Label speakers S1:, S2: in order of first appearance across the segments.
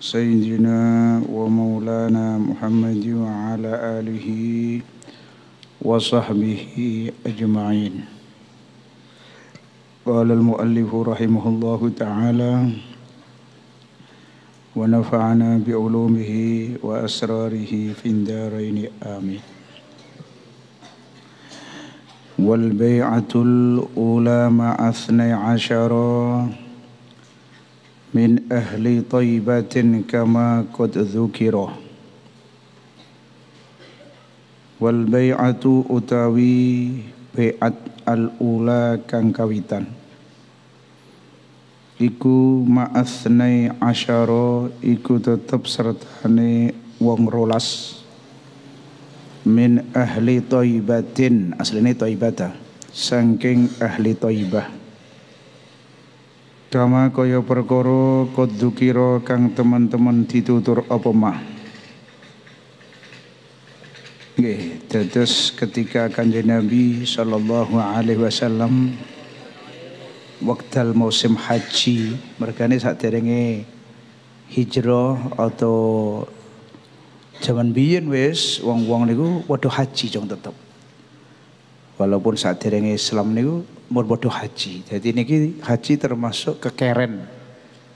S1: سيدنا ومولانا محمد وعلى آله وصحبه أجمعين قال المؤلف رحمه الله تعالى ونفعنا بعلومه وأسراره في الدارين آمين والبيعة الأولى مع اثني عشر من أهل طيبة كما قد ذكر والبيعة utawi beat al-ula kang kawitan iku ma'asnai asyara iku tetep sertane wong rolas min ahli toibatin asline toibata sangking ahli toibah kama kaya perkara kadzukira kang teman-teman ditutur apa mah nggih dados ketika kanjeng Nabi sallallahu alaihi wasallam wekdal musim haji mergane saderenge hijrah atau zaman biyen wis wong-wong niku padha haji jong tetep walaupun saat derenge Islam niku mau bodoh haji. Jadi niki haji termasuk kekeren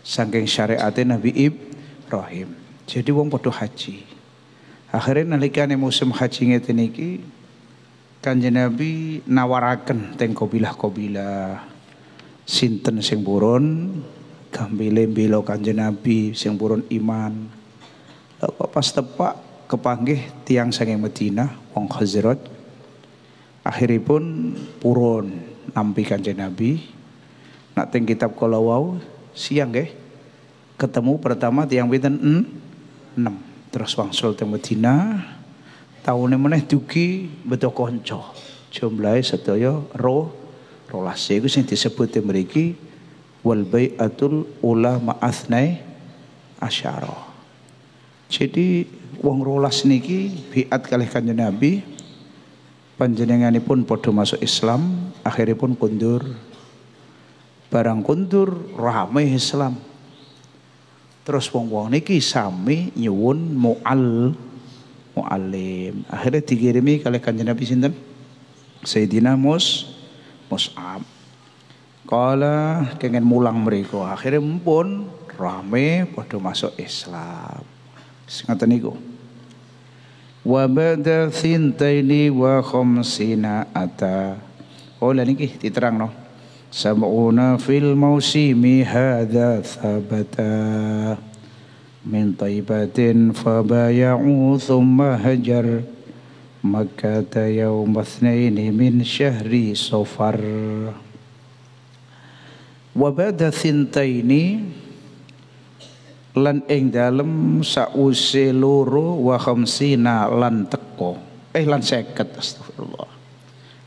S1: saking syariate Nabi Ibrahim. Jadi wong bodoh haji. Akhirnya nalikane musim haji ngeten niki Kanjeng Nabi nawaraken teng kobilah kobilah sinten sing purun gambile belo Kanjeng Nabi sing purun iman. Lah kok pas tepak kepanggih tiang saking Madinah wong Khazraj akhiripun purun nampi kanjeng Nabi nak teng kitab kolawau siang nggih ketemu pertama tiang binten enam terus wangsul teng Medina tahunnya meneh duki beto konco jumlahe setyo roh rolas iku sing disebut mriki wal bai'atul ulama asnai asyara jadi wong rolas niki biat kalih kanjeng Nabi pun podo masuk Islam pun kundur barang kundur rame Islam terus wong-wong niki sami nyuwun mual mualim akhirnya dikirimi kali kanjeng Nabi sinten Sayyidina Mus Mus'ab Kala kengen mulang mereka akhirnya pun rame podo masuk Islam. Singatan ngoten wa ba'da thintaini wa khamsina ata oh lan iki diterang no sab'una fil mausimi hadza thabata min taibatin fabaya'u thumma hajar makkata yawm athnaini min syahri safar wa ba'da thintaini lan ing dalem sause loro wa khamsina lan teko eh lan seket astagfirullah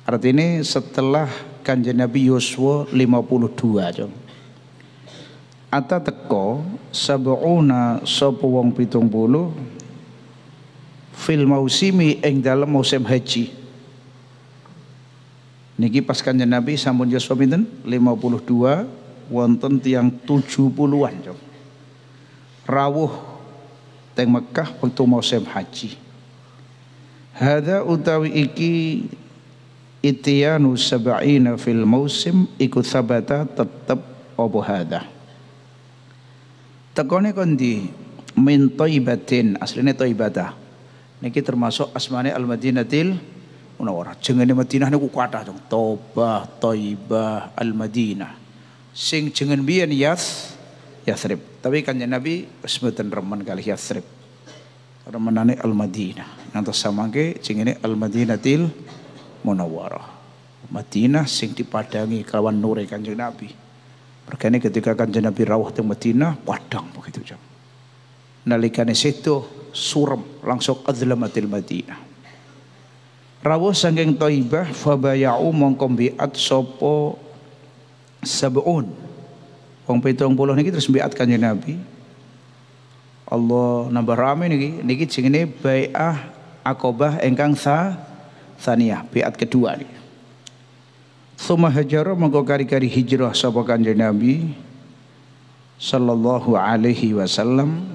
S1: artinya setelah kanjeng Nabi Yosua 52 jong Ata teko sab'una sapa wong pitung bulu fil mausimi ing dalem musim haji Niki pas kanjeng Nabi sampun Yosua pinten 52 wonten tiang 70-an jong rawuh teng Mekah waktu musim haji. Hada utawi iki itiyanu sab'ina fil musim iku sabata tetep apa hada. Tekone kondi min taibatin asline taibata. Niki termasuk asmane al-Madinatil Munawwarah. Jengene Madinah niku kathah jeng Tobah, Taibah, Al-Madinah. Sing jengen biyen Yas Yathrib. Tapi kanjeng Nabi sebutan Roman kali Yathrib. Remenane Al-Madinah. Nanti sama ke ini al til Munawwarah. Madinah sing dipadangi kawan nure kanjeng Nabi. Perkane ketika kanjeng Nabi rawuh teng Madinah padang begitu jam. Nalikane situ suram langsung adlamatil Madinah. Rawuh sangking Thaibah fabayau mongko biat sopo sab'un Wong pitung puluh niki terus biat kanjeng Nabi. Allah nambah rame niki niki ini bai'ah akobah engkang sa saniyah biat kedua niki. Suma hajara mongko kari-kari hijrah sapa kanjeng Nabi sallallahu alaihi wasallam.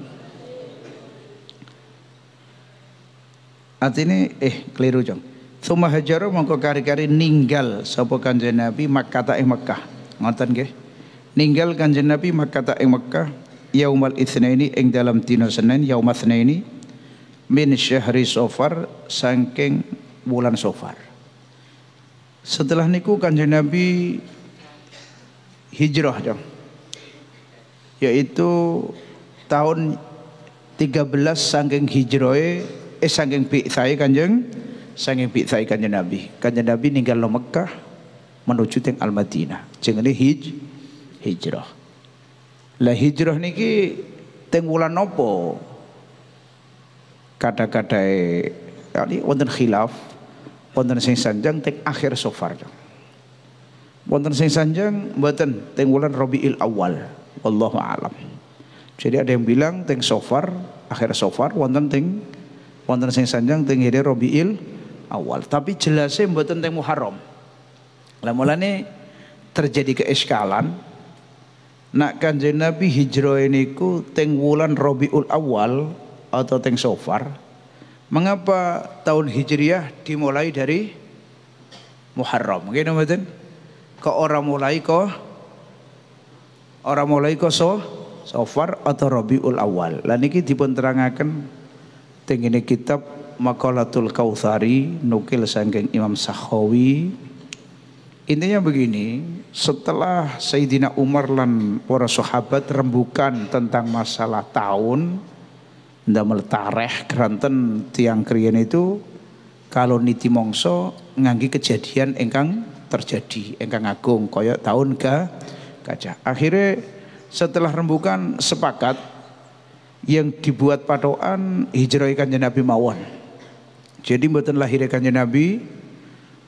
S1: Artinya eh keliru jong. Suma hajara mongko kari-kari ninggal sapa kanjeng Nabi Makkah ta eh Makkah. Ngoten nggih ninggal kanjeng Nabi Makkah ing Makkah yaumal itsnaini ing dalam dina Senin yaumal ini min syahri sofar sangking bulan sofar setelah niku kanjeng Nabi hijrah dong yaitu tahun 13 sangking hijrah eh sangking saya kanjeng sangking saya kanjeng Nabi kanjeng Nabi ninggal lo Mekah menuju teng Al Madinah jenenge hij hijrah. Lah hijrah niki teng wulan napa? kada kadang kali wonten khilaf, wonten sing sanjang teng akhir sofar. Wonten sing sanjang mboten teng wulan Rabiul Awal. Wallahu alam. Jadi ada yang bilang teng sofar, akhir sofar wonten teng wonten sing sanjang teng hire Rabiul Awal. Tapi jelasnya mboten teng Muharram. Lah mulane terjadi eskalan nak kanjeng Nabi hijrah niku teng wulan Rabiul Awal atau teng Sofar. Mengapa tahun Hijriah dimulai dari Muharram? Nggih nomaden? Ke orang mulai ko Orang mulai ko so, Sofar atau Rabiul Awal. Lah niki dipun terangaken kitab Maqalatul Kautsari nukil saking Imam Sakhawi Intinya begini, setelah Sayyidina Umar dan para sahabat rembukan tentang masalah tahun, ndamel tareh keranten tiang krian itu kalau niti mongso nganggi kejadian engkang terjadi engkang agung koyok tahun ga kaca. Akhirnya setelah rembukan sepakat yang dibuat patokan hijrah ikan Nabi mawon. Jadi mboten lahir ikan Nabi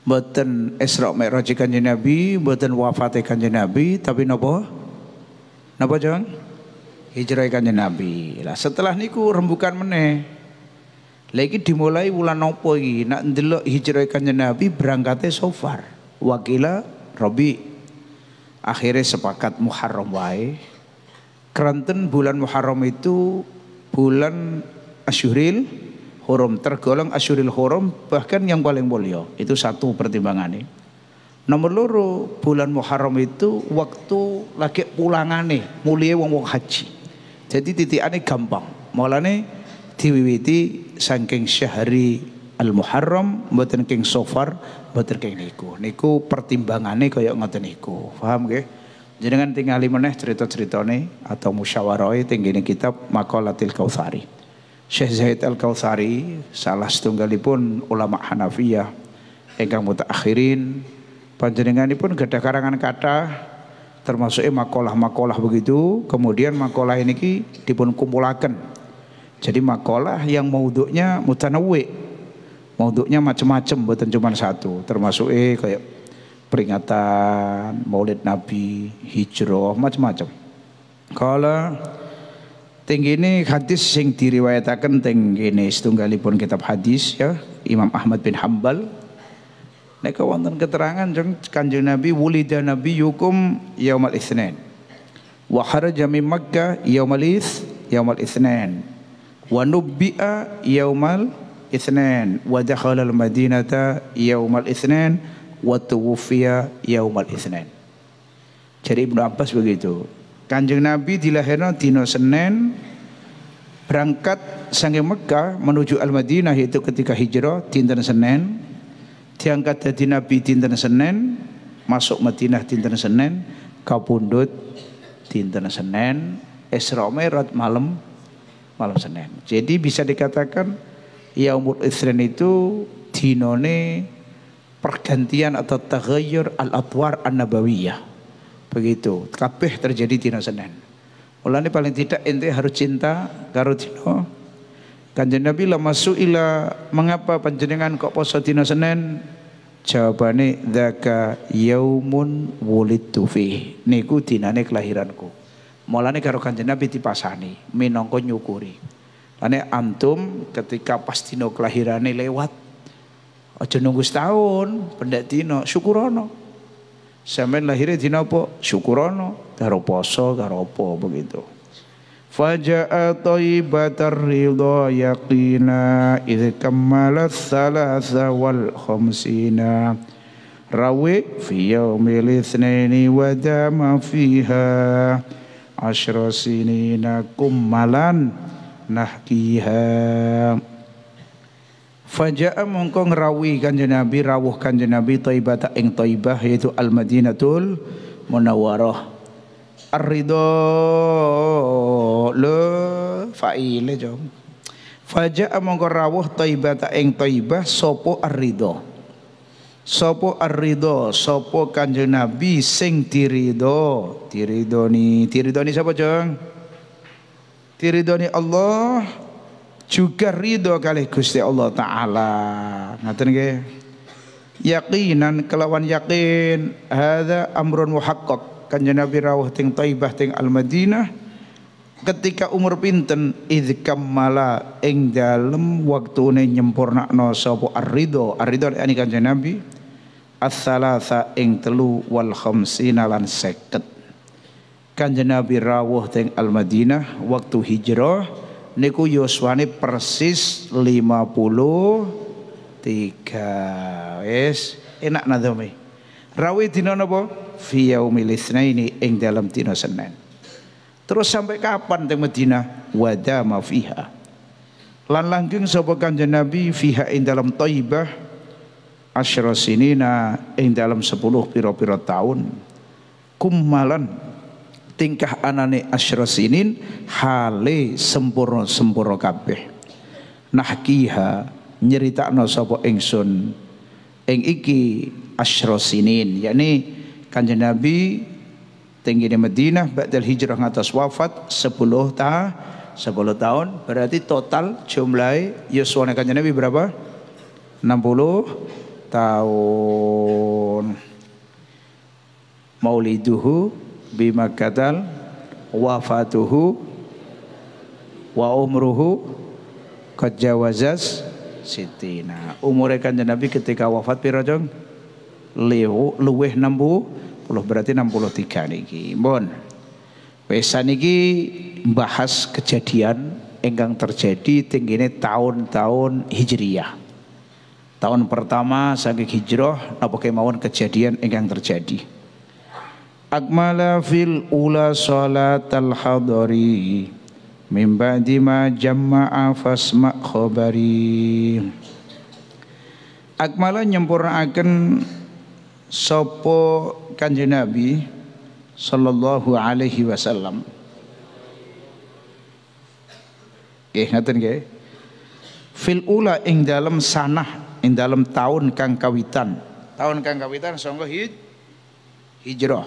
S1: Mboten Isra Mi'raj Kanjeng Nabi, mboten wafate Kanjeng Nabi, tapi napa? Napa, Jang? Hijrah e Kanjeng Nabi. Lah setelah niku rembukan meneh. lagi dimulai bulan nopo iki? Nak ndelok hijrah e Kanjeng Nabi berangkate Sofar. Wakila Robi. Akhirnya sepakat Muharram wae. Keranten bulan Muharram itu bulan Asyuril hurum tergolong asyuril hurum bahkan yang paling mulia itu satu pertimbangan nih. nomor loro bulan Muharram itu waktu lagi pulangane mulia wong wong haji jadi ane gampang maulane diwiwiti saking syahri al Muharram mboten king sofar mboten king niku niku pertimbangane koyok ngoten niku paham nggih jenengan lima meneh cerita cerita nih atau musyawarah e tinggi kitab Makalatil Kautsari Syekh Zaid al Kautsari salah setunggalipun ulama Hanafiyah akhirin mutaakhirin panjenenganipun gadah karangan kata termasuk eh makalah-makalah begitu kemudian makalah ini ki dipun kumpulaken jadi makalah yang maudhu'nya mutanawwi mauduknya macam-macam bukan cuma satu termasuk eh kayak peringatan Maulid Nabi, hijrah, macam-macam. Kala Teng hadis sing diriwayataken teng kene setunggalipun kitab hadis ya Imam Ahmad bin Hambal Neka wonten keterangan jeng Kanjeng Nabi wulida nabiyukum yaumal itsnain Wahara kharaja min Makkah yaumal its yaumal itsnain wa nubbi'a yaumal itsnain wa al madinata yaumal itsnain wa tuwfiya yaumal itsnain jadi Ibnu Abbas begitu Kanjeng Nabi dilahirkan dino Senin berangkat sange Mekah menuju Al-Madinah yaitu ketika hijrah dinten Senin diangkat dari Nabi dinten Senin masuk Madinah dinten Senin kapundhut dinten Senin Isra Mi'raj malam malam Senin. Jadi bisa dikatakan Yaumul Isrin itu dinone pergantian atau taghayyur al-atwar an-nabawiyah. Begitu. Kabeh terjadi dina Senin. Mulane paling tidak ente harus cinta karo dina Kanjeng Nabi lama suila mengapa panjenengan kok poso dina senen Jawabane yau yaumun wulidtu fi. Niku dinane kelahiranku. Mulane karo Kanjeng Nabi dipasani minangka nyukuri. ane antum ketika pas kelahiran kelahirane lewat aja nunggu setahun pendek dina syukurono. Sampeyan lahirnya dina apa? Syukurana, karo poso, karo apa begitu. Faja'a taibatar ridha yaqina idh kammalat thalatha wal khamsina. Rawi fi yaumil itsnaini wa dama fiha asyra sinina kummalan nahkiha. Faja'a mongko ngrawi kanjeng Nabi rawuh kanjeng Nabi Thaibah ing Thaibah yaitu Al Madinatul Munawwarah. Ar-ridha le fa'ile jom. Faja'a mongko rawuh Thaibah ing Thaibah sapa ar-ridha. Sopo ar-ridha, sapa kanjeng Nabi sing tirido ni siapa sapa, Tirido ni Allah juga ridho kali Gusti Allah taala ngaten ke? yakinan kelawan yakin ada amrun muhaqqaq kanjeng Nabi rawuh ting Taibah ting Al Madinah ketika umur pinten id kammala ing dalem waktune nyempurnakno sapa ar-ridho ar-ridho ini kanjeng Nabi as-salasa ing telu wal khamsina lan seket kanjeng Nabi rawuh ting Al Madinah waktu hijrah niku yuswane persis 53 wis enak nadhome rawi dina napa fi yaumil ini ing dalam dina Senin terus sampai kapan teng Madinah ma fiha lan langgeng sapa kanjeng Nabi fiha ing dalam Thaibah asyra sinina ing dalam 10 pira-pira tahun kumalan tingkah anane asyrasinin hale sempurna-sempurna kabeh nah, kiah nyerita sapa engsun eng iki asyrasinin yakni kanjeng nabi tinggi di Madinah ba'dal hijrah ngatas wafat 10 tahun 10 tahun berarti total jumlah yuswane kanjeng nabi berapa 60 tahun mauliduhu bima katal wafatuhu wa umruhu qad sitina. Umure Kanjeng Nabi ketika wafat piro, Jong? Luwih 60 berarti 63 niki. Mbon. Wis niki bahas kejadian enggang terjadi tinggine tahun-tahun Hijriyah. Tahun pertama saking hijrah napa kemawon kejadian enggang terjadi akmala fil ula salatal hadari min ba'di ma jama'a fasma khabari akmala nyempurnaaken sapa kanjeng nabi sallallahu alaihi wasallam nggih ngaten nggih fil ula ing dalem sanah ing dalem taun kang kawitan taun kang kawitan sangga hij hijrah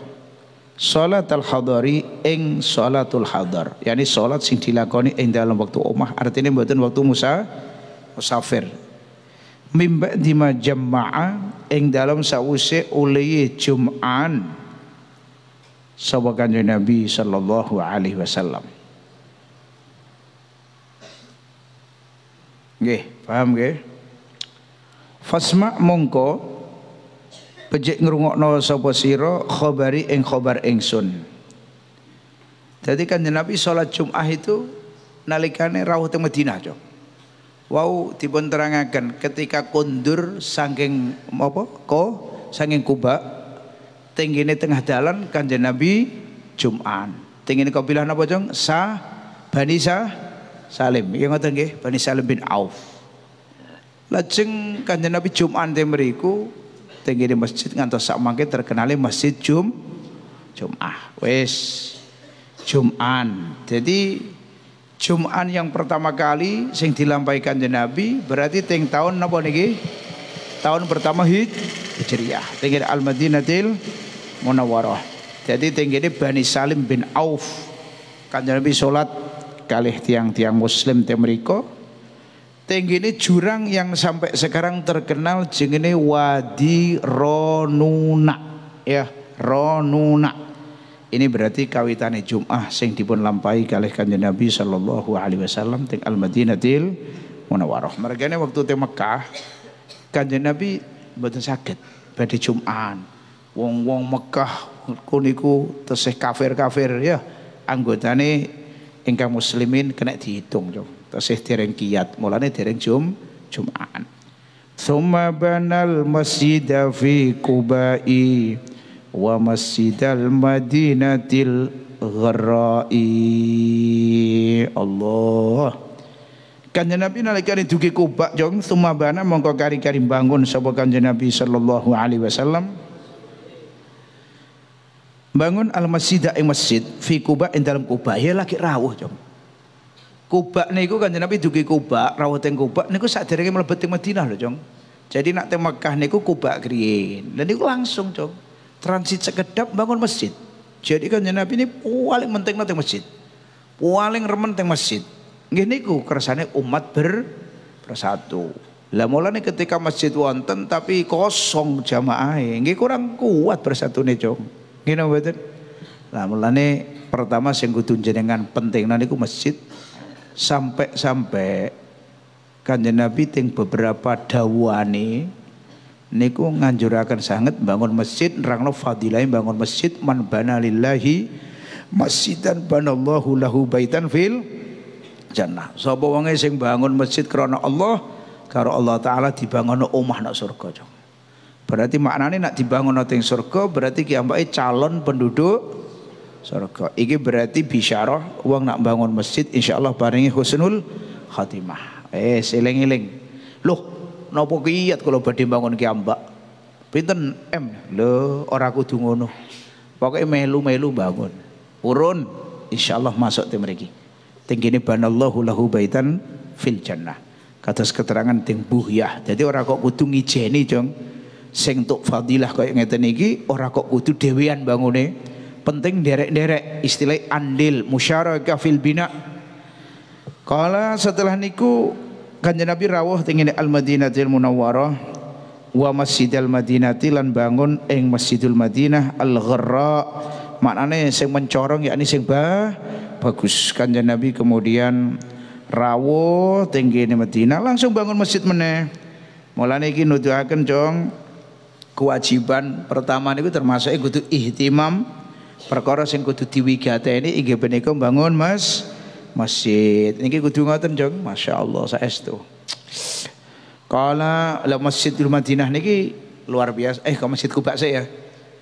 S1: Salat al-hadari ing salatul hadar. Yani salat sing dilakoni ing dalam waktu omah artinya mboten waktu musa musafir. Mimba dima jamaah ing dalam sause uli Jum'an sapa Nabi sallallahu alaihi wasallam. Nggih, paham nggih? Fasma mongko pejek ngrungokno sapa sira khabari ing khabar ingsun jadi kan Nabi sholat jum'ah itu nalikane rawuh teng Madinah cok wau dipun terangaken ketika kondur saking apa ko saking Kuba tenggine tengah dalan kanjeng Nabi jum'an, tenggine kabilah napa cong sa Bani sa Salim ya ngoten nggih Bani Salim bin Auf lajeng kanjeng Nabi Jumat temeriku tinggi di masjid ngantos sak mangke terkenali masjid Jum Jum'ah. Wes Jum'an. Jadi Jum'an yang pertama kali sing dilampaikan di Nabi berarti teng tahun napa niki? Tahun pertama hit Hijriah. Tenggiri Al-Madinatil Munawwarah. Jadi tinggi Bani Salim bin Auf. Kanjeng Nabi salat kalih tiang-tiang muslim temriko Tinggi ini jurang yang sampai sekarang terkenal jengene Wadi Ronuna ya Ronuna ini berarti kawitane Jum'ah sing dipun lampahi kalih Kanjeng Nabi sallallahu alaihi wasallam teng Al-Madinatil Munawwarah. Mergane waktu teng Mekah Kanjeng Nabi mboten saged badhe Jum'an. Wong-wong Mekah kuniku tesih kafir-kafir ya anggotane ingkang muslimin kena dihitung, Jom tasih dereng kiat mulane dereng jum jumaan summa banal masjida fi kubai wa masjidal madinatil gharai Allah Kanjeng Nabi nalika dugi Kubak jong sumabana mongko kari-kari bangun sapa Kanjeng Nabi sallallahu alaihi wasallam bangun al masjid ing masjid fi Kubah ing dalam Kubah ya lagi rawuh jong Kubak niku Kanjeng Nabi dugi Kubak, rawuh teng Kubak niku saderenge mlebet teng Madinah lho, Jong. Jadi nak teng Mekah niku Kubak kriyin. Dan niku langsung, Jong. Transit sekedap bangun masjid. Jadi Kanjeng Nabi ini paling penting teng masjid. Paling remen teng masjid. Nggih niku kersane umat ber bersatu. Lah mulane ketika masjid wonten tapi kosong jamaah, e, nggih kurang kuat bersatune, Jong. Ngene mboten? Lah mulane pertama sing kudu jenengan penting niku masjid sampai-sampai kanjeng Nabi ting beberapa dawuane niku nganjurakan sangat bangun masjid nerangno fadilah bangun masjid man bana lillahi masjidan banallahu lahu baitan fil jannah sapa wonge sing bangun masjid karena Allah karo Allah taala dibangun omah nak surga berarti maknanya nak dibangun ning surga berarti kiambai calon penduduk surga. Iki berarti bisyarah uang nak bangun masjid insya Allah paringi husnul khatimah. Eh seling-eling. Loh, nopo kiat kalau badhe bangun ki ambak? Pinten M? Lho, ora kudu ngono. Pokoke melu-melu bangun. Urun insya Allah masuk tim mriki. Tinggini banallahu lahu baitan fil jannah. Kata keterangan ting buhyah. Jadi ora kok kudu ngijeni, Jong. Sing tuk fadilah kaya ngeten iki ora kok kudu dhewean bangune penting derek-derek istilah andil musyarakah fil bina kala setelah niku kanjeng Nabi rawuh tengene al Madinatil Munawwarah wa Masjidil Madinati lan bangun ing Masjidul Madinah al Gharra maknane sing mencorong yakni sing bah bagus kanjeng Nabi kemudian rawuh tenggene Madinah langsung bangun masjid meneh mulane iki nuduhaken jong kewajiban pertama niku termasuk kudu ihtimam perkara sing kudu diwigateni inggih punika bangun mas masjid niki kudu ngoten jeng masyaallah saestu kala la masjidul Madinah niki luar biasa eh ke masjid Kuba saya ya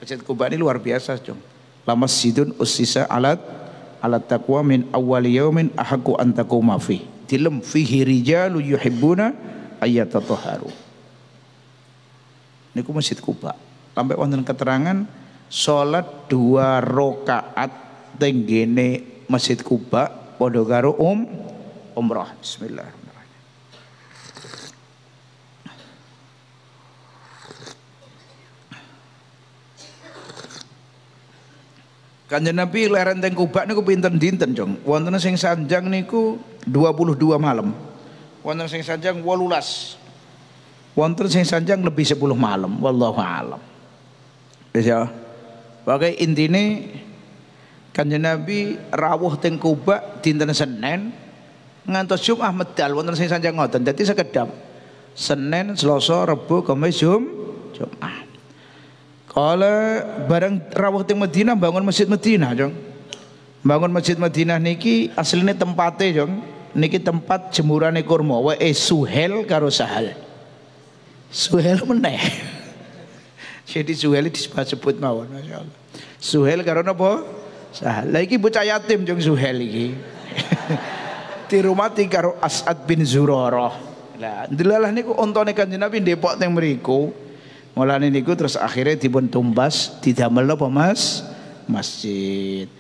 S1: masjid Kuba ini luar biasa Jong. la masjidun usisa alat alat taqwa min awal yaumin ahaku antakuma fi dilem fihi rijalu yuhibbuna ayatatoharu niku masjid Kuba sampai wonten keterangan Sholat dua rokaat tenggene Masjid Kuba padha um umrah bismillah Kanjeng Nabi leren teng Kuba niku pinten dinten, Jong? Wonten sing sanjang niku 22 malam. Wonten sing sanjang 18. Wonten sing sanjang lebih 10 malam, wallahu alam. Ya. Pakai intine Kanjeng Nabi rawuh teng Kuba dinten Senin ngantos Jumat medal wonten sing sanjang ngoten. Dadi sekedap Senin, Selasa, Rebo, Kamis, Jum, Jumat. Kala barang rawuh teng Madinah bangun Masjid Madinah, Jong. Bangun Masjid Madinah niki asline tempatnya Jong. Niki tempat jemurane kurma wae Suhel karo Sahal. Suhel meneh. Jadi Suhel disebut-sebut mawon Masya Allah. Suhel karena apa? Sahal. lagi buca bocah yatim jeng Suhel iki. Di rumah tiga As'ad bin Zuroroh. Nah, delalah niku ontone Kanjeng Nabi depok teng mriku. Mulane niku terus akhirnya dipun tumbas didamel apa Mas? Masjid.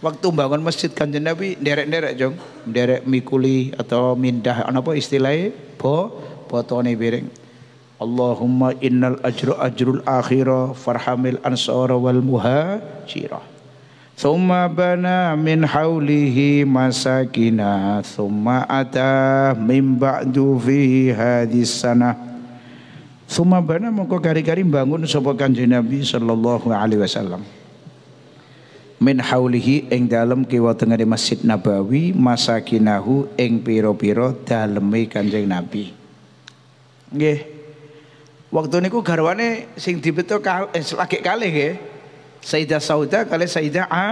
S1: Waktu bangun masjid Kanjeng Nabi nderek-nderek jong, nderek mikuli atau mindah apa istilahnya? Bo potone piring. Allahumma innal ajru ajrul akhirah farhamil ansara wal muhajirah. Thumma bana min hawlihi masakina Thumma ata min ba'du fi hadis sana Thumma bana mongko kari-kari bangun sapa kanjeng Nabi sallallahu alaihi wasallam min haulihi ing dalem kiwa tengene Masjid Nabawi masakinahu ing pira-pira daleme Kanjeng Nabi. Nggih. Waktu niku garwane sing dibeto eh, lagi kali nggih. Sayyidah Sauda kali Sayyidah A,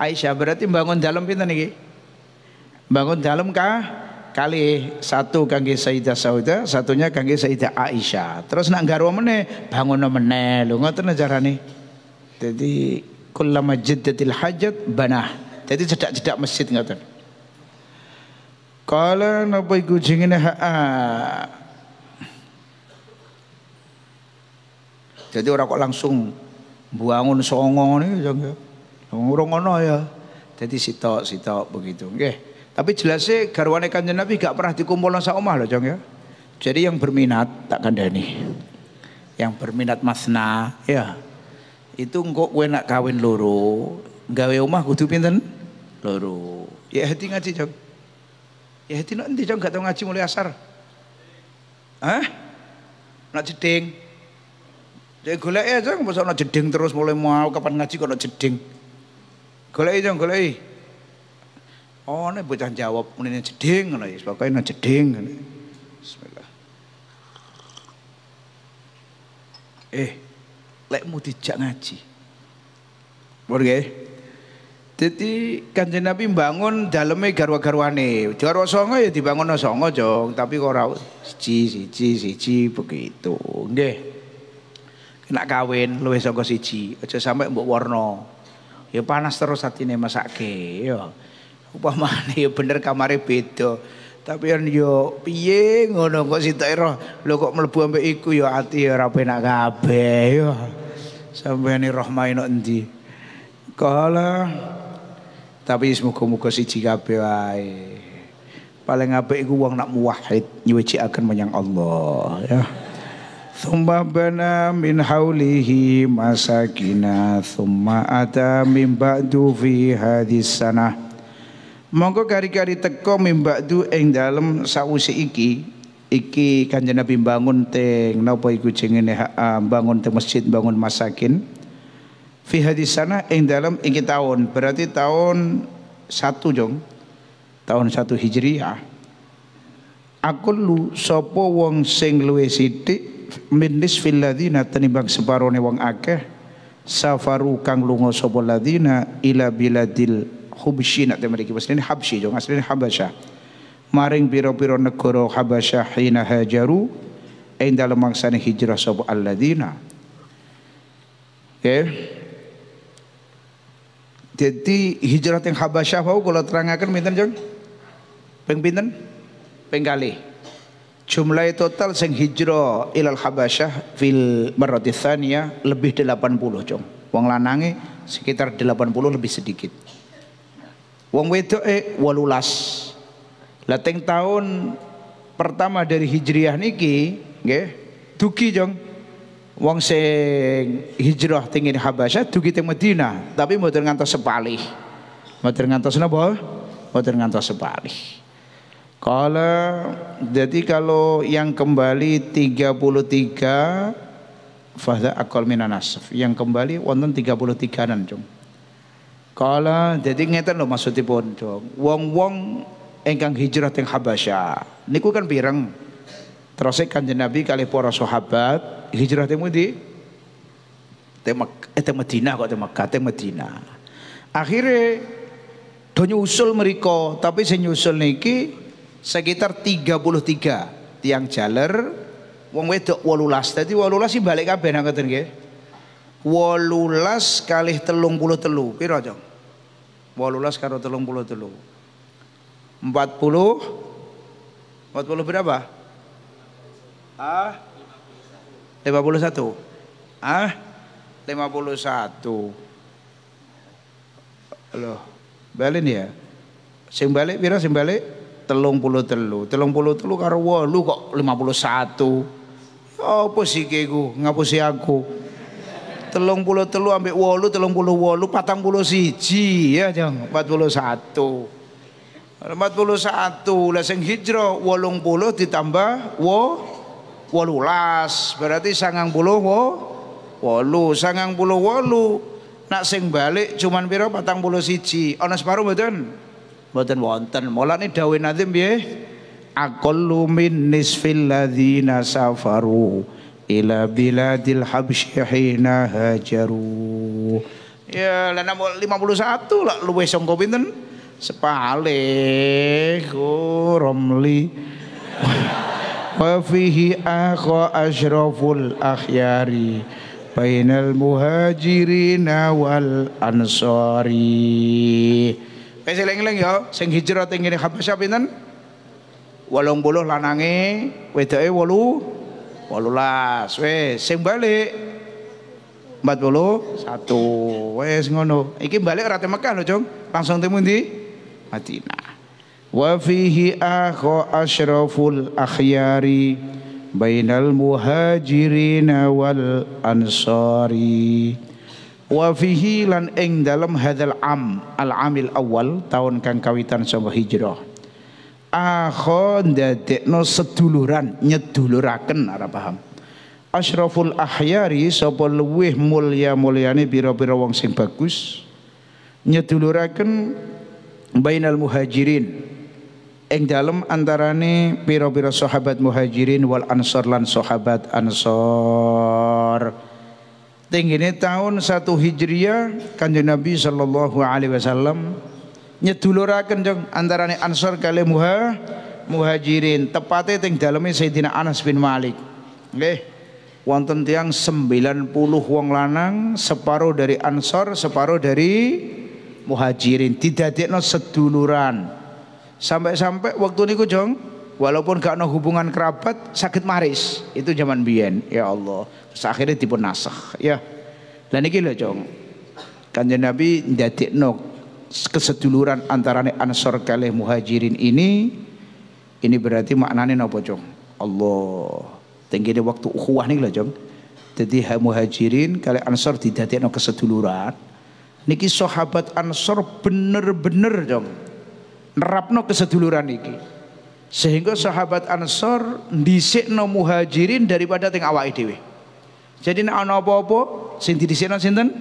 S1: Aisyah berarti bangun dalam pinten niki? Bangun dalam kah? kali satu kangge Sayyidah Sauda, satunya kangge Sayyidah Aisyah. Terus nak garwa meneh bangun meneh lho ngoten carane. Jadi kullama jaddatil hajat banah. Jadi cedak-cedak masjid ngoten. Kala napa iku jengene ha Jadi orang kok langsung bangun songo nih, ya. urung ngono ya. Jadi sitok sitok begitu, Oke. Tapi sih garwane kanjeng Nabi gak pernah dikumpul sak omah loh, Jong ya. Jadi yang berminat tak kandani. Yang berminat masna, ya. Itu enggak, gue nak kawin loro, gawe omah kudu pinten? Loro. Ya hati ngaji, Jong. Ya hati nanti Jong gak tau ngaji mulai asar. Hah? Nak jeding. Jadi golek aja nggak ana jeding terus mulai mau kapan ngaji kok ana jeding. Golek aja golek. Oh, ini bocah jawab menene jeding ngono ya, pokoke ana jeding Bismillah. Eh, lekmu dijak ngaji. Boleh Jadi kanjeng Nabi bangun dalamnya garwa-garwane. Garwa songo ya dibangun songo jong, tapi kok ora siji siji siji begitu. Nggih. Kena kawin luwih saka siji, aja sampe mbok warna. Ya panas terus hatine masake ya. Upamane ya bener kamare beda. Tapi yen yo ya piye ngono kok sitoke roh lho kok mlebu ambek iku yo ya ati yo ya ora penak kabeh yo. Sampeyan roh main endi? Kala tapi semoga-moga siji kabeh wae. Paling apik iku wong nak muwahhid nyuwiji akan menyang Allah ya. ثم بنى من حوله مساكنا ثم أتى من بعد في هذه السنة Mongko kari-kari teko mimbakdu ing dalem sausi iki iki Kanjeng Nabi bangun teng napa iku jengene ah, bangun teng masjid bangun masakin fi hadis sana ing dalem iki tahun berarti tahun satu jong tahun satu hijriah aku lu sopo wong sing luwe sithik sedikit min nisfil ladzina tenimbang separone wong akeh safaru kang lunga sapa ladzina ila biladil hubsyi nak temriki ini habsyi jong asline habasyah maring pira-pira negara habasyah hina hajaru ing dalem mangsane hijrah sapa alladzina ya Jadi hijrah yang Habasyah wau kula terangaken pinten, Jong? Ping pinten? Ping kalih. Jumlah total sing hijrah ilal Habasyah fil marratis tsaniyah lebih 80, Cung. Wong lanangi sekitar 80 lebih sedikit. Wong wedo eh walulas. Lateng tahun pertama dari Hijriah niki nggih dugi Jong. Wong sing hijrah tingin Habasyah dugi teng Madinah, tapi mboten ngantos sepalih. Mboten ngantos napa? Mboten ngantos sepalih. Kala jadi kalau yang kembali 33 fahza akal minan asf. Yang kembali wonten 33 nan jong. Kala jadi ngeten lho maksudipun jong. Wong-wong engkang hijrah teng Habasyah. Niku kan pireng. Terus Kanjeng Nabi kali para sahabat hijrah teng di Teng eh, Madinah kok teng Mekah, teng Madinah. Akhirnya do usul mereka, tapi sing usul niki sekitar 33 tiang jaler wong wedok walulas, Dadi walulas sih balik kabeh nang ngoten nggih. 18 kalih 33 pira, Jong? 18 karo 33. 40 40 berapa? Ah 51. Ah 51. Loh, balik ya? Sing balik pira sing balik? telung puluh telu telung puluh telu karo wolu kok lima puluh satu apa sih keku ngapusi aku telung puluh telu ambek wolu telung puluh wolu patang puluh siji ya jang ya, empat puluh satu empat puluh satu lah sing hijrah wolung puluh ditambah wo las berarti sangang puluh wo wolu sangang puluh wolu nak sing balik cuman piro patang puluh siji ana separuh betul. Mboten wonten. Mulane dawuh Nazim piye? Aqallu min nisfil ladzina safaru ila biladil habsyi hina hajaru. Ya, lana 51 lah luwih sangka pinten? Sepale romli. wa fihi akha asyraful akhyari bainal muhajirina wal ansari Kaya siling-ling ya, sing hijrah ing ngene Habasyah pinten? 80 lanange, wedoke walu, 18. Wis, sing balik 41. Wis ngono. Iki balik ora Mekah loh Cung. Langsung temu ndi? Madinah. Wa fihi akhu asyraful akhyari bainal muhajirina wal ansari wa fihi lan ing dalem hadzal am al amil awal tahun kang kawitan saka hijrah akho ndadekno seduluran nyeduluraken ora paham asyraful ahyari sapa luwih mulya-mulyane pira-pira wong sing bagus nyeduluraken bainal muhajirin ing dalem antarane pira-pira sahabat muhajirin wal ansor lan sahabat ansor Tinggine tahun satu Hijriah Kanjeng Nabi sallallahu alaihi wasallam nyeduluraken jeng antarane Ansor kali Muha Muhajirin tepatnya teng daleme Sayyidina Anas bin Malik. Nggih. wanton Wonten tiang 90 wong lanang, separuh dari Ansor, separuh dari Muhajirin. Didadekno seduluran. Sampai-sampai waktu niku, Jong, walaupun gak ada hubungan kerabat sakit maris itu zaman biyen ya Allah terus akhirnya tipe nasah ya dan ini lho Cong Kanjeng Nabi ndadekno keseduluran antara Ansor kalih Muhajirin ini ini berarti maknanya napa Cong Allah tenggene waktu ukhuwah niki lho Cong jadi Muhajirin kali Ansor nok keseduluran niki sahabat Ansor bener-bener Cong nerapno keseduluran niki sehingga sahabat Ansor dhisikno Muhajirin daripada teng awake dhewe. Jadi nek ana apa-apa sing didhisikno sinten?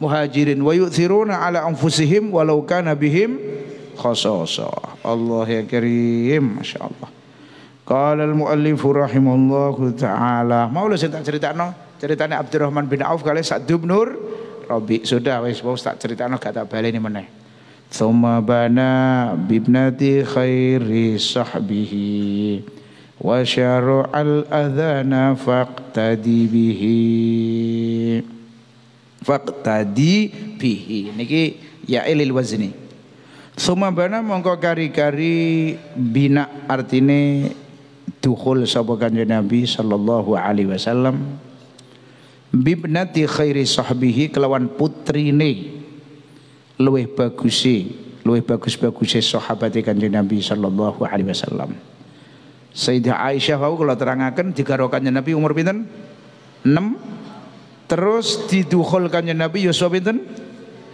S1: Muhajirin wa yu'thiruna ala anfusihim walau kana bihim khasasa. Allah ya Karim, masyaallah. Qala al-muallif rahimahullahu taala. Maulah sing tak critakno ceritanya Abdurrahman bin Auf kali Sa'd bin Nur Rabi. Sudah wis wis tak critakno gak tak ini meneh. ثم بنى بابنة خير صحبه وشرع الأذان فاقتدي به faqtadi bihi niki ya elil wazni sumabana mongko kari-kari bina artine dukhul sapa kanjeng Nabi sallallahu alaihi wasallam bibnati khairi sahbihi kelawan putrine luwih bagusi luwih bagus-baguse sahabate Kanjeng Nabi sallallahu alaihi wasallam. Sayyidah Aisyah wau kalau terangkan di Nabi umur pinten? 6 terus didukhul Kanjeng Nabi yuswa pinten?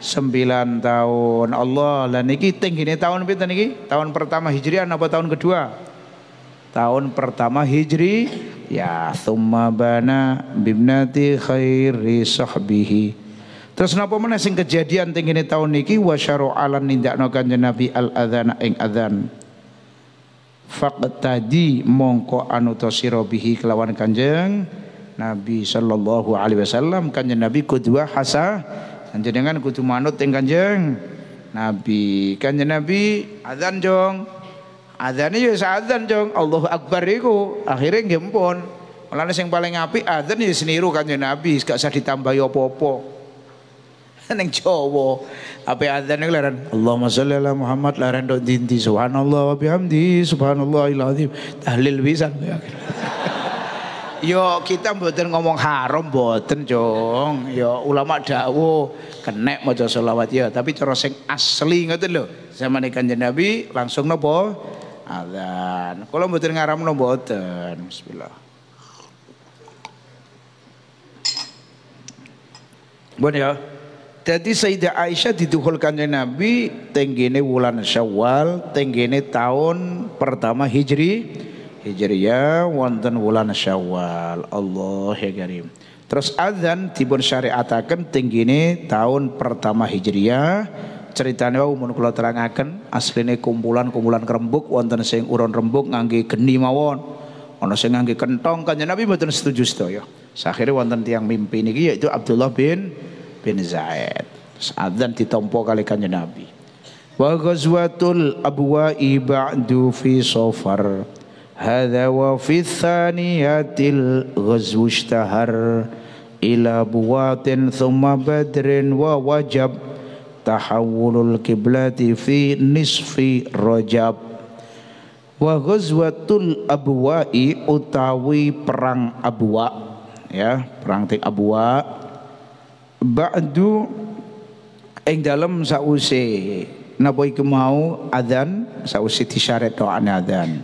S1: 9 tahun. Allah lah niki ini tahun pinten niki? Tahun pertama Hijriah apa tahun kedua? Tahun pertama Hijri ya thumma bana bibnati khairi sahbihi Terus napa mana sing kejadian tinggi ini tahun niki wa syara'alan nindakno kanjeng Nabi al adzana ing adzan. tadi mongko anuta sira bihi kelawan kanjeng Nabi sallallahu alaihi wasallam kanjeng Nabi kedua hasa jenengan kudu manut ing kanjeng Nabi. Kanjeng Nabi adzan jong. Adzane ya adzan jong. Allahu akbar iku akhire nggih pun. sing paling apik adzan ya seniru kanjeng Nabi, gak usah ditambahi apa-apa. neng Jawa. Apa adzan niku leren Allahumma salli ala Muhammad leren dok dinti subhanallah wa bihamdi subhanallahil azim. Tahlil pisan ya. Yo kita mboten ngomong haram mboten, Jong. Yo ulama dawuh kenek maca selawat ya, tapi cara sing asli ngoten lho. Zaman Kanjeng Nabi langsung nopo? Azan. Kula mboten ngaramno mboten. Bismillah. Bon ya. Jadi Sayyidah Aisyah didukulkan oleh Nabi Tenggini wulan Syawal, Tenggini tahun pertama Hijri. Hijriah wonten wulan Syawal. Allah ya karim. Terus azan syari atakan, Tenggini tahun pertama Hijriah. ceritanya umum mun kula terangaken asline kumpulan-kumpulan rembuk wonten sing uron rembuk nganggi geni mawon. Ana sing nganggi kentong kanjeng Nabi betul setuju sedaya. Akhirnya wonten tiang mimpi niki yaitu Abdullah bin bin Zaid. Adzan ditompo kali kanjeng Nabi. Wa ghazwatul abwa'i ba'du fi safar. Hadza wa fi thaniyatil ghazwu ishtahar ila buwatin thumma badrin wa wajab tahawulul kiblati fi nisfi rajab wa ghazwatul abwa'i utawi perang abwa ya perang ti abwa ba'du ing dalem sause napa iku mau adzan sause disyarat doane adzan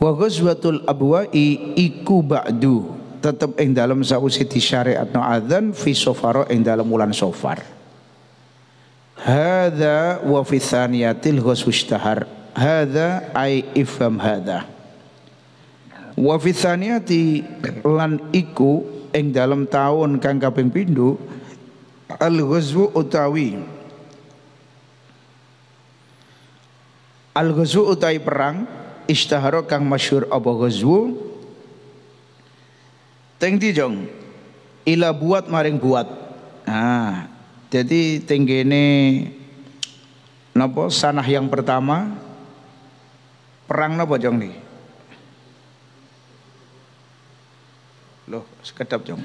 S1: wa ghazwatul abwa'i iku ba'du tetep ing dalem sause disyariatno adzan fi sofaro ing dalem wulan sofar hadza wa fi thaniyatil ghazwustahar hadza ai ifham hadza wa fi thaniyati lan iku ing dalam tahun kang kaping pindho al ghazwu utawi al ghazwu utawi perang ista'haro kang masyhur apa ghazwu teng dijong ila buat maring buat ah jadi tenggene napa sanah yang pertama perang napa jong nih Loh, sekedap jong.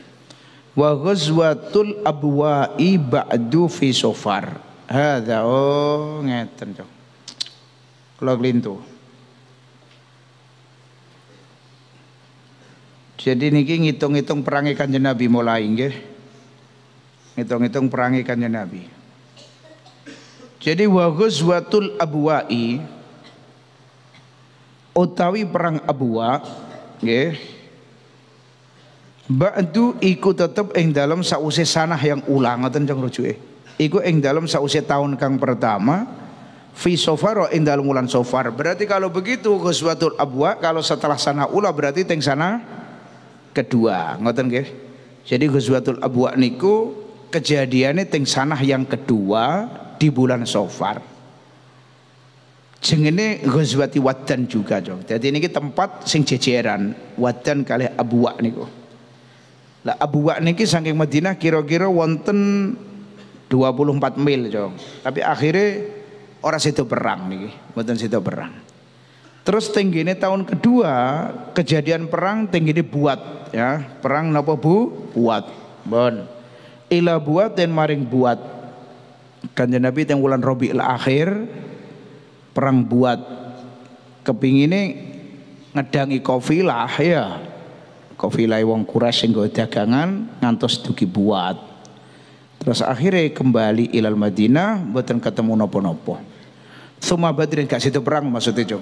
S1: Wa ghazwatul abwa'i ba'du fi sofar. Hadza oh ngeten jong. Kalau kelintu. Jadi niki ngitung-ngitung perang ikan Nabi mulai nggih. Ngitung-ngitung perang ikan Nabi. Jadi wa ghazwatul abwa'i utawi perang abwa nggih Ba'du iku tetep ing dalam sause sanah yang ulang ngoten jeng rujuke. Iku ing dalam sause tahun kang pertama fi sofar ing dalam bulan sofar. Berarti kalau begitu ghuswatul Abwa kalau setelah sana ula berarti teng sana kedua. Ngoten nggih. Jadi ghuswatul Abwa niku kejadiannya teng sana yang kedua di bulan sofar. ini ghuswati Wadan juga, Jong. Jadi ini tempat sing jejeran Wadan kali Abwa niku. Lah Abu Wa niki saking Madinah kira-kira wonten 24 mil, Jong. Tapi akhirnya orang situ perang niki, mboten situ perang. Terus ini tahun kedua kejadian perang tinggi ini buat ya, perang napa Bu? Buat. Bon. Ila buat dan maring buat. Kanjeng Nabi yang wulan Rabiul Akhir perang buat keping ini ngedangi kofilah ya kofilai wong Quraisy sing dagangan ngantos dugi buat. Terus akhirnya kembali ilal Madinah buatan ketemu nopo-nopo. Semua Badrin gak situ perang maksudnya Jom.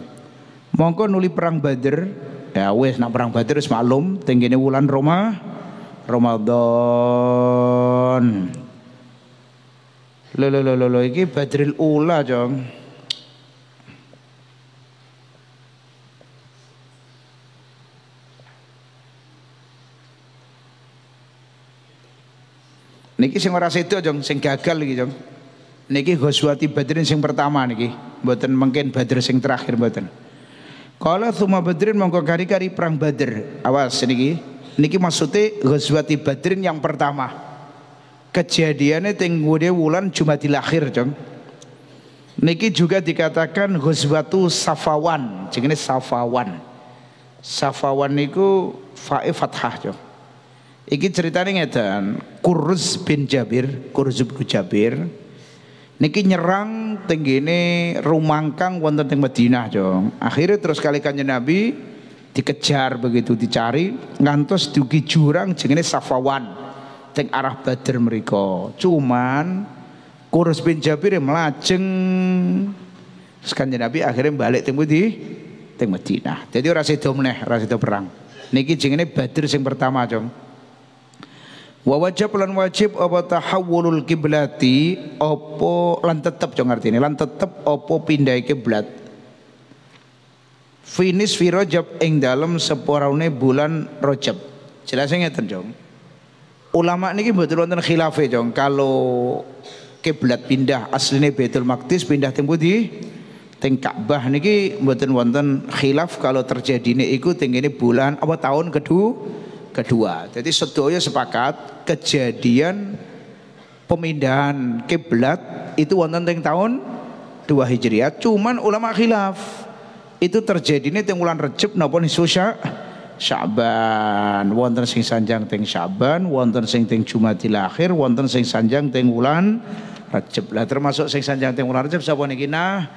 S1: Mongko nuli perang Badr, ya wes nak perang Badr wis maklum tenggine wulan Roma Ramadan. lo lo lo lo, ini Badril Ula, Jong. Niki sing ora sedo jong, sing gagal iki jong. Niki Ghazwati Badrin sing pertama niki, mboten mungkin Badr sing terakhir mboten. Kala thumma Badrin mongko kari-kari perang Badr. Awas niki. Niki maksudnya Ghazwati Badrin yang pertama. Kejadiannya teng wulan Jumadil akhir jong. Niki juga dikatakan Ghazwatu Safawan, jenenge Safawan. Safawan niku fae fathah jong. Iki ceritanya ngeten, Kurus bin Jabir, Kurus bin Jabir niki nyerang tenggine rumangkang wonten teng Madinah, Jong. Akhirnya terus kali kanjeng Nabi dikejar begitu dicari ngantos dugi jurang jenenge Safawan teng arah Badr mereka. Cuman Kurus bin Jabir yang melajeng kanjeng Nabi akhirnya balik teng Budi teng Madinah. Jadi rasa sedo meneh, ora sedo perang. Niki jenenge Badr yang pertama, Jong. Wa wajib lan wajib apa tahawulul kiblati apa lan tetep jo ngerti lan tetep apa pindah kiblat. Finis fi Rajab ing dalem sepuraune bulan Rajab. Jelasnya ngeten, Jong. Ulama niki mboten wonten khilafe, Jong. Kalau kiblat pindah asline Baitul Maqdis pindah teng pundi? Teng Ka'bah niki mboten wonten khilaf kalau terjadine iku teng bulan apa tahun kedua kedua. Jadi sedoyo sepakat kejadian pemindahan kiblat itu wonten teng tahun 2 Hijriah. Cuman ulama khilaf. Itu ini teng wulan Recep napa nisu Syaban. Wonten sing sanjang teng Syaban, wonten sing teng Jumadil Akhir, wonten sing sanjang teng wulan Recep. Lah termasuk sing sanjang teng wulan Recep sapa niki nah?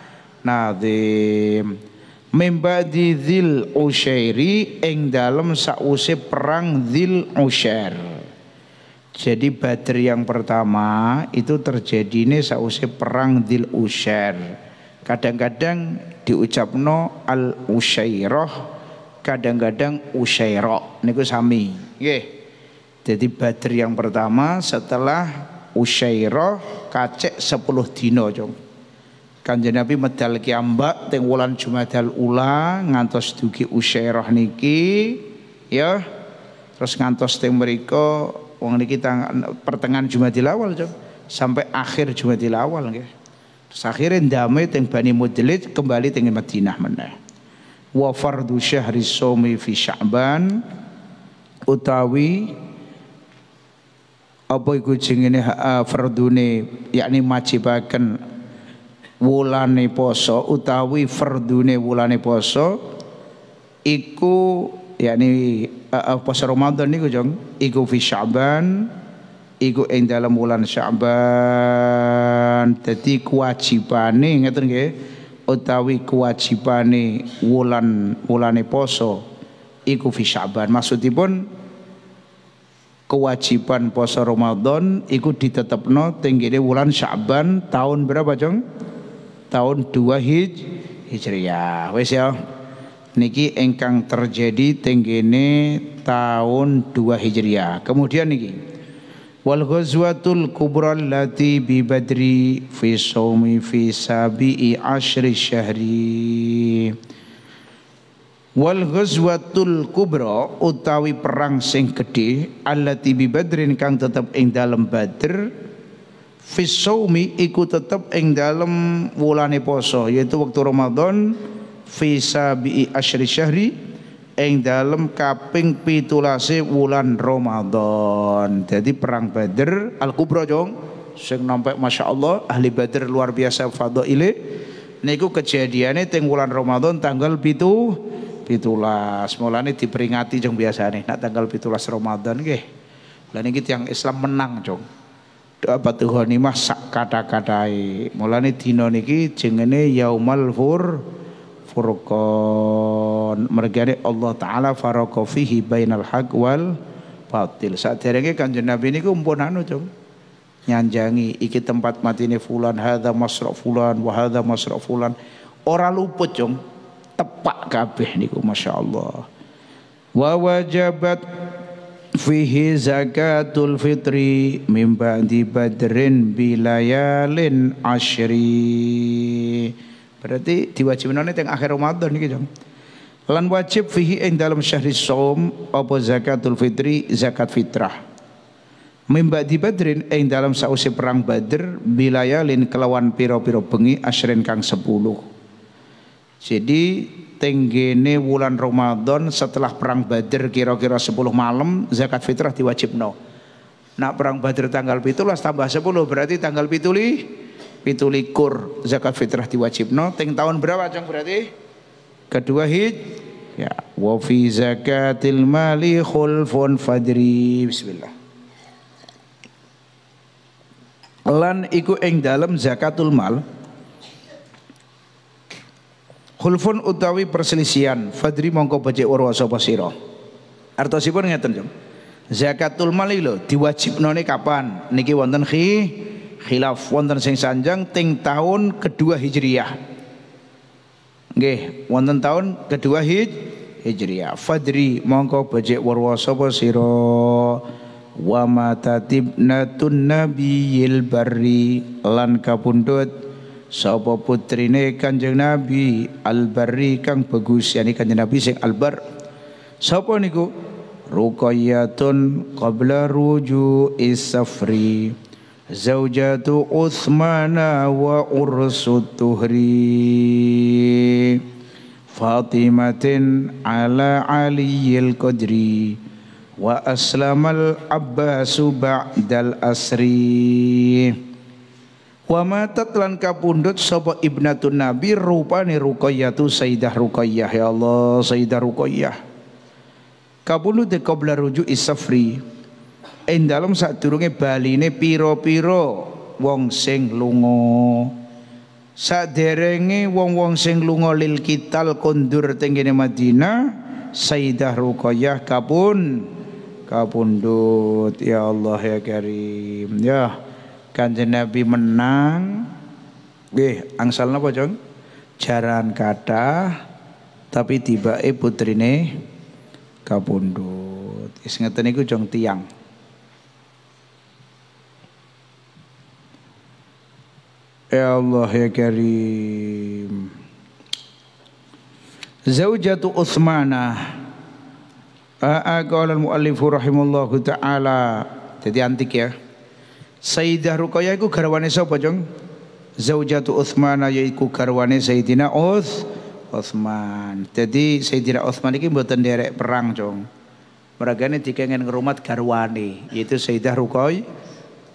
S1: Nadim. Mimbadi Zil Usyairi ing dalem sause perang Zil Usyair. Jadi bateri yang pertama itu terjadi ini sause perang Zil Usyair. Kadang-kadang diucapno Al Usyairah, kadang-kadang Usyairah. Niku sami. Nggih. Jadi bateri yang pertama setelah Usyairah kacek 10 dino, Kanjeng Nabi medal kiambak teng wulan Jumadal Ula ngantos dugi usyairah niki ya. Terus ngantos teng mriku wong niki pertengahan Jumadil Awal jam, sampai akhir Jumadil Awal nggih. Terus akhirnya ndame teng Bani Mudlid kembali teng Madinah meneh. Wa fardhu syahri shaumi fi Sya'ban utawi apa iku jenenge eh, fardune yakni majibaken wulane poso utawi fardune wulane poso iku yakni uh, poso Ramadan niku jong iku fi Sya'ban iku ing dalam wulan Sya'ban dadi kewajibane ngeten nggih utawi kewajibane wulan wulane poso iku fi Sya'ban maksudipun kewajiban poso Ramadan iku ditetepno tenggene wulan Sya'ban tahun berapa jong tahun 2 Hij Hijriah. wes ya. Niki engkang terjadi tenggene tahun 2 Hijriah. Kemudian niki wal ghazwatul kubra allati bi badri fi saumi fi sabi'i ashri syahri wal ghazwatul kubra utawi perang sing gedhe allati bi badrin kang tetep ing dalem badr fisomi iku tetep ing dalam wulane poso yaitu waktu Ramadan fi bi asyri syahri ing dalam kaping pitulase wulan Ramadan jadi perang Badr al Kubro jong sing nampak Masya Allah ahli Badr luar biasa fadaile niku kejadiannya teng wulan Ramadan tanggal pitu pitulas mulane diperingati jong nih nak tanggal pitulas Ramadan nggih lan iki yang Islam menang jong Batul ghanimah sak kata-katai. Mulane dina niki jengene yaumal fur furqan. Mergane Allah taala faraqa fihi bainal haq wal batil. Saderenge Kanjeng Nabi niku mpun anu, Cung. Nyanjangi iki tempat matine fulan, hadza masraf fulan, wa hadza fulan. Ora luput, Cung. Tepak kabeh niku masyaallah. Wa wajabat fihi zakatul fitri mimba di badrin bilayalin asyri berarti diwajibkan yang akhir Ramadan iki jam lan wajib fihi ing dalam syahri som apa zakatul fitri zakat fitrah mimba di badrin ing dalam sausi perang badr bilayalin kelawan piro-piro bengi asyrin kang sepuluh jadi tenggene bulan Ramadan setelah perang Badar kira-kira 10 malam zakat fitrah diwajibno. Nak perang Badar tanggal pitulas tambah 10 berarti tanggal pituli pitulikur zakat fitrah diwajibno. Teng tahun berapa cong berarti? Kedua hij ya wa fi zakatil mali khulfun fajri bismillah. Lan iku ing dalam zakatul mal Khulfun utawi perselisian fadri mongko becik urwa sapa sira. Artosipun ngeten, Jung. Zakatul mali diwajib diwajibnone kapan? Niki wonten khi khilaf wonten sing sanjang ting tahun kedua hijriyah. Nggih, wonten tahun kedua hij hijriyah. Fadri mongko becik urwa sapa sira. Wa natun nabiyil barri lan kapundhut sapa putrine Kanjeng Nabi Al-Barri kang bagus yani Kanjeng Nabi sing Al-Bar sapa niku Ruqayyatun qabla ruju isafri zaujatu Uthmana wa ursut tuhri Fatimatin ala aliyil qadri wa aslamal abbasu ba'dal asri Wa matat lan kapundhut sapa ibnatun nabi rupane Ruqayyatu Sayyidah Ruqayyah ya Allah Sayyidah Ruqayyah. kapundut de qabla rujuk isafri. Ing dalem sadurunge baline pira-pira wong sing lunga. Saderenge wong-wong sing lunga lil kital kondur tengene Madinah Sayyidah Ruqayyah kapun kapundut ya Allah ya Karim ya. Kanjeng Nabi menang eh, angsal napa Jong jaran kata, tapi tiba eh putrine kapundut, is ngeten niku Jong tiang Ya Allah ya Karim Zaujatu Uthmanah Qala al-muallifu rahimallahu ta'ala Jadi antik ya Sayyidah Ruqayyah iku garwane sapa, Cung? Zaujatu Utsman yaiku garwane Sayyidina Uts Utsman. Jadi Sayyidina Utsman iki mboten nderek perang, Cung. Meragane dikengen ngrumat garwane, yaitu Sayyidah Ruqayyah.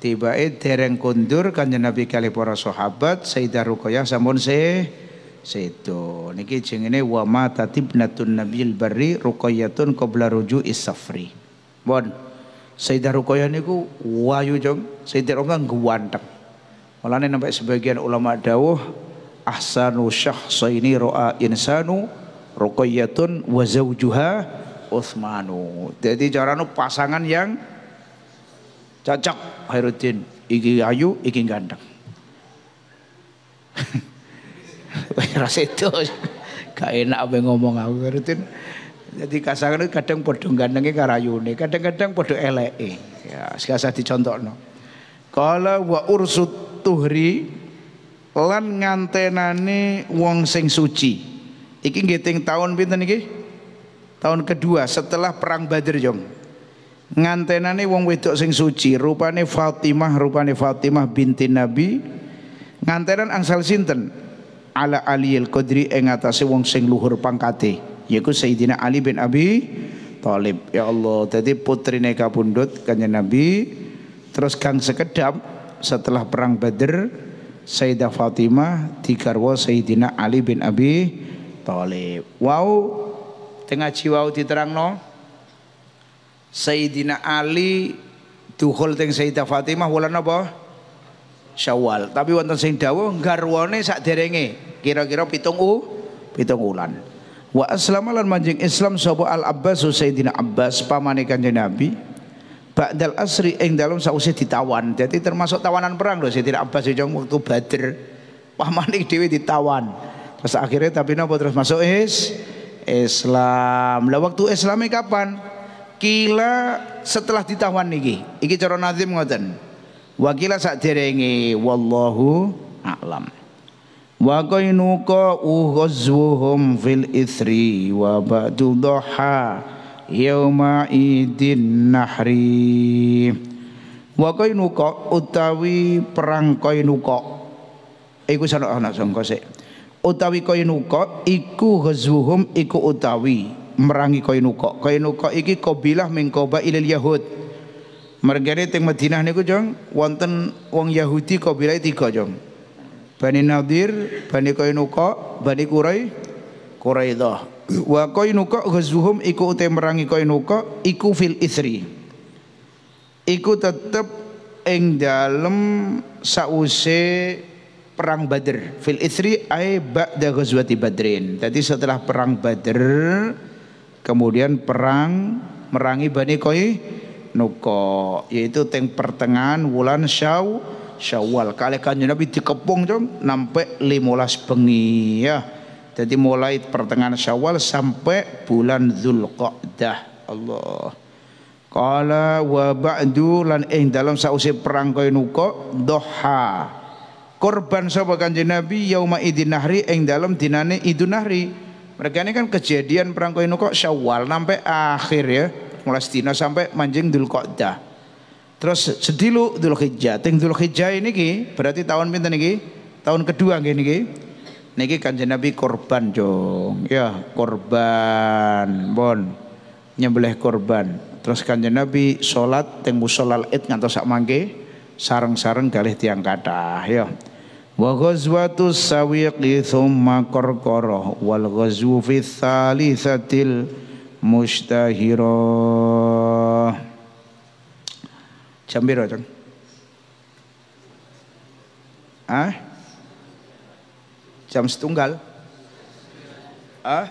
S1: Tibae dereng kundur Kanjeng Nabi kali para sahabat Sayyidah Ruqayyah sampun se sedo. Niki jengene wa matatibnatun nabiyil barri Ruqayyatun kobla ruju isafri. Bon. Sayyidah Ruqayyah niku wayu jong, Sayyidah Ruqayyah guwanteng. Mulane nampak sebagian ulama dawuh ahsanu syahsaini Roa insanu Ruqayyatun wa zawjuha Uthmanu. Jadi carane pasangan yang cocok Khairuddin. Iki ayu, iki ganteng. Wis ra Gak enak apa ngomong aku Khairuddin. Jadi kasarane kadang padha gandenge karayune, kadang-kadang padha eleke. Ya, sekasa dicontokno. Kala wa ursut tuhri lan ngantenane wong sing suci. Iki nggih teng taun pinten iki? Tahun kedua setelah perang Badar Jong. Ngantenane wong wedok sing suci, rupane Fatimah, rupane Fatimah binti Nabi. Ngantenan angsal sinten? Ala Aliel Qadri ing atase wong sing luhur pangkate. Yaitu Sayyidina Ali bin Abi Thalib. Ya Allah, jadi neka pundut kanya Nabi terus kang sekedap setelah perang Badr Sayyidah Fatimah digarwa Sayyidina Ali bin Abi Thalib. Wow, tengah jiwa no. Sayyidina Ali tuhol teng Sayyidah Fatimah wulan apa? Syawal. Tapi wonten sing dawuh garwane sak derenge kira-kira pitung u pitung wulan wa aslama lan manjing Islam sapa Al Abbas Sayyidina Abbas pamane Kanjeng Nabi ba'dal asri ing dalam sause ditawan jadi termasuk tawanan perang lho Sayyidina Abbas yo ya, waktu Badr pamane dhewe ditawan terus akhirnya tapi napa terus masuk is Islam lah waktu Islamnya kapan kila setelah ditawan niki iki cara nazim ngoten wakila sak derenge wallahu a'lam wa kainuka ughazuhum fil ithri wa ba'du dhoha yauma idin nahri wa kainuka utawi perang kainuka iku sana ana sangka sik utawi kainuka iku ghazuhum iku utawi merangi kainuka kainuka iki kabilah mingkoba ilal yahud Margarete Madinah niku jong wonten wong Yahudi kabilah tiga jong Bani Nadir, Bani Kainuka, Bani Kurai, Quraidah. Wa Koinuqa ghazwuhum iku uta merangi Koinuqa iku fil isri. Iku tetep ing dalem sause perang Badr. Fil isri ai ba'da ghazwati Badrin. Tadi setelah perang Badr kemudian perang merangi Bani Kainuka, yaitu teng pertengahan wulan Syawal Syawal. Kali kanjeng Nabi dikepung jam nampai 15 bengi ya. Jadi mulai pertengahan Syawal sampai bulan Zulqa'dah. Allah. Kala wa ba'du lan ing dalam sausi perang koyo nuko doha. Korban sapa kanjeng Nabi yauma idin nahri ing dalam dinane idun nahri. Mereka ini kan kejadian perang koyo nuko Syawal sampai akhir ya. Mulai dina sampai manjing Dzulqa'dah. Terus sedilu Dzulhijjah. Ting Dzulhijjah ini ki berarti tahun pinten niki? Tahun kedua nggih niki. Niki Kanjeng Nabi korban, Jong. Ya, korban. Bon. Nyembelih korban. Terus Kanjeng Nabi sholat, teng musolal it ngantosak sak mangke sarang sareng galih tiang kata, ya. Wa ghazwatu sawiqi thumma qarqara wal ghazwu fi thalithatil mustahirah. 잠비라정. ah Jam setunggal? Ah?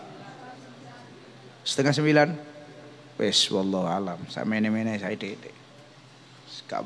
S1: Setengah sembilan? Wes, wallahu alam. Sama ini-ini saya dek. Kak